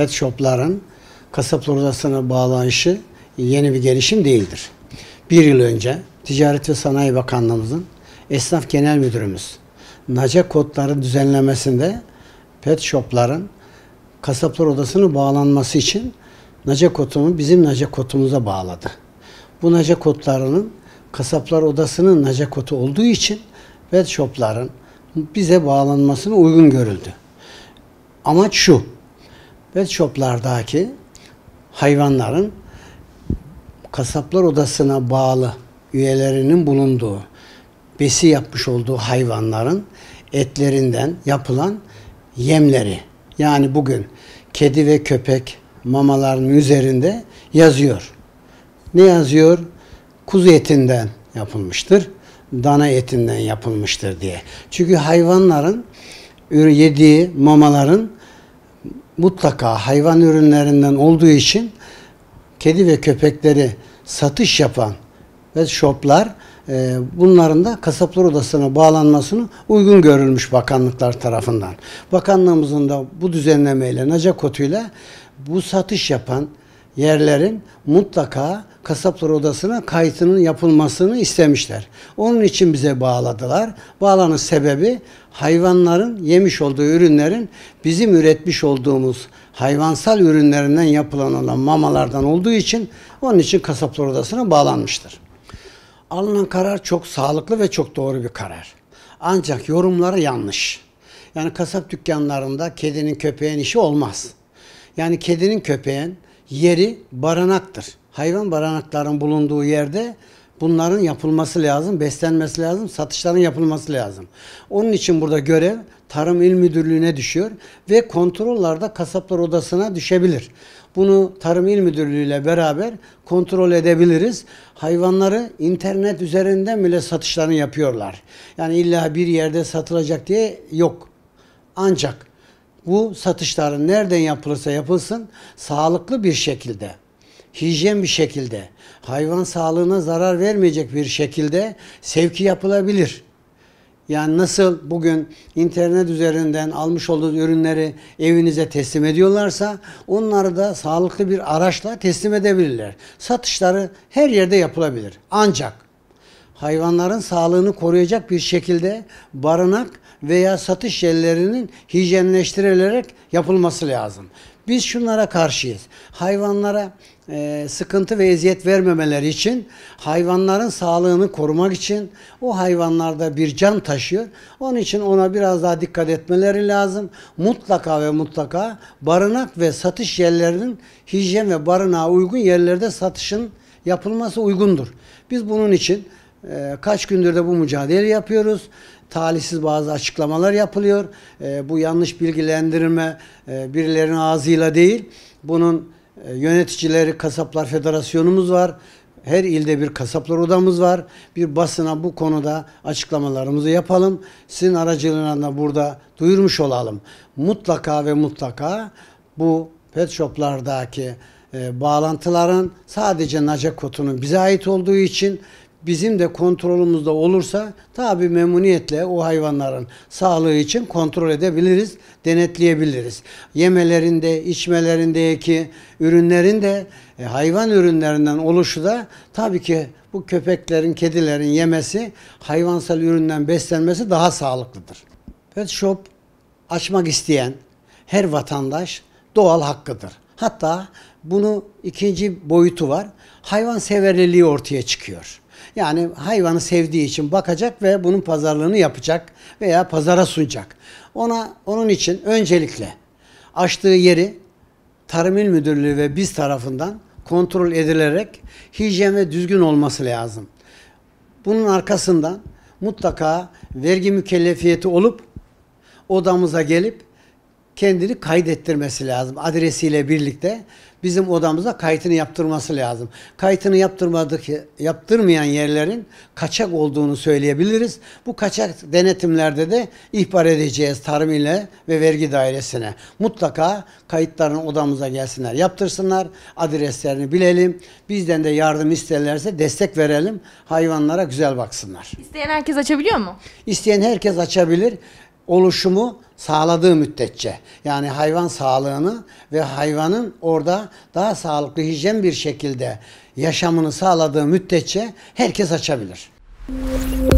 pet shopların kasaplar odasına bağlanışı yeni bir gelişim değildir. Bir yıl önce Ticaret ve Sanayi Bakanlığımızın Esnaf Genel Müdürümüz NACE kodları düzenlemesinde pet shopların kasaplar odasını bağlanması için NACE kodunu bizim NACE kodumuza bağladı. Bu NACE kodlarının kasaplar odasının NACE kodu olduğu için pet shopların bize bağlanmasına uygun görüldü. Amaç şu, pet shoplardaki hayvanların kasaplar odasına bağlı üyelerinin bulunduğu, besi yapmış olduğu hayvanların etlerinden yapılan yemleri. Yani bugün kedi ve köpek mamalarının üzerinde yazıyor. Ne yazıyor? Kuzu etinden yapılmıştır, dana etinden yapılmıştır diye. Çünkü hayvanların yediği mamaların mutlaka hayvan ürünlerinden olduğu için kedi ve köpekleri satış yapan ve şoplar e, bunların da kasaplar odasına bağlanmasını uygun görülmüş bakanlıklar tarafından. Bakanlığımızın da bu düzenlemeyle, nacakotuyla bu satış yapan yerlerin mutlaka kasaplar odasına kayıtının yapılmasını istemişler. Onun için bize bağladılar. Bağlanın sebebi hayvanların yemiş olduğu ürünlerin bizim üretmiş olduğumuz hayvansal ürünlerinden yapılan olan mamalardan olduğu için onun için kasaplar odasına bağlanmıştır. Alınan karar çok sağlıklı ve çok doğru bir karar. Ancak yorumları yanlış. Yani kasap dükkanlarında kedinin köpeğin işi olmaz. Yani kedinin köpeğin yeri baranaktır. Hayvan baranakların bulunduğu yerde bunların yapılması lazım, beslenmesi lazım, satışların yapılması lazım. Onun için burada görev Tarım İl Müdürlüğü'ne düşüyor ve kontrollarda kasaplar odasına düşebilir. Bunu Tarım İl Müdürlüğü ile beraber kontrol edebiliriz. Hayvanları internet üzerinden bile satışlarını yapıyorlar. Yani illa bir yerde satılacak diye yok. Ancak bu satışların nereden yapılırsa yapılsın sağlıklı bir şekilde, hijyen bir şekilde, hayvan sağlığına zarar vermeyecek bir şekilde sevki yapılabilir. Yani nasıl bugün internet üzerinden almış olduğunuz ürünleri evinize teslim ediyorlarsa onları da sağlıklı bir araçla teslim edebilirler. Satışları her yerde yapılabilir. Ancak hayvanların sağlığını koruyacak bir şekilde barınak veya satış yerlerinin hijyenleştirilerek yapılması lazım. Biz şunlara karşıyız. Hayvanlara e, sıkıntı ve eziyet vermemeleri için, hayvanların sağlığını korumak için o hayvanlarda bir can taşıyor. Onun için ona biraz daha dikkat etmeleri lazım. Mutlaka ve mutlaka barınak ve satış yerlerinin hijyen ve barınağa uygun yerlerde satışın yapılması uygundur. Biz bunun için ee, kaç gündür de bu mücadele yapıyoruz. Talihsiz bazı açıklamalar yapılıyor. Ee, bu yanlış bilgilendirme e, birilerinin ağzıyla değil. Bunun e, yöneticileri Kasaplar Federasyonumuz var. Her ilde bir kasaplar odamız var. Bir basına bu konuda açıklamalarımızı yapalım. Sizin aracılığına burada duyurmuş olalım. Mutlaka ve mutlaka bu pet shoplardaki e, bağlantıların sadece Naca Kotu'nun bize ait olduğu için bizim de kontrolümüzde olursa tabi memnuniyetle o hayvanların sağlığı için kontrol edebiliriz, denetleyebiliriz. Yemelerinde, içmelerindeki ürünlerin de e, hayvan ürünlerinden oluşu da tabii ki bu köpeklerin, kedilerin yemesi, hayvansal üründen beslenmesi daha sağlıklıdır. Pet shop açmak isteyen her vatandaş doğal hakkıdır. Hatta bunu ikinci boyutu var. Hayvan severliliği ortaya çıkıyor. Yani hayvanı sevdiği için bakacak ve bunun pazarlığını yapacak veya pazara sunacak. Ona onun için öncelikle açtığı yeri Tarım İl Müdürlüğü ve biz tarafından kontrol edilerek hijyen ve düzgün olması lazım. Bunun arkasından mutlaka vergi mükellefiyeti olup odamıza gelip kendini kaydettirmesi lazım. Adresiyle birlikte bizim odamıza kayıtını yaptırması lazım. Kayıtını yaptırmadık, yaptırmayan yerlerin kaçak olduğunu söyleyebiliriz. Bu kaçak denetimlerde de ihbar edeceğiz tarım ile ve vergi dairesine. Mutlaka kayıtların odamıza gelsinler, yaptırsınlar. Adreslerini bilelim. Bizden de yardım isterlerse destek verelim. Hayvanlara güzel baksınlar. İsteyen herkes açabiliyor mu? İsteyen herkes açabilir oluşumu sağladığı müddetçe yani hayvan sağlığını ve hayvanın orada daha sağlıklı hijyen bir şekilde yaşamını sağladığı müddetçe herkes açabilir. Müzik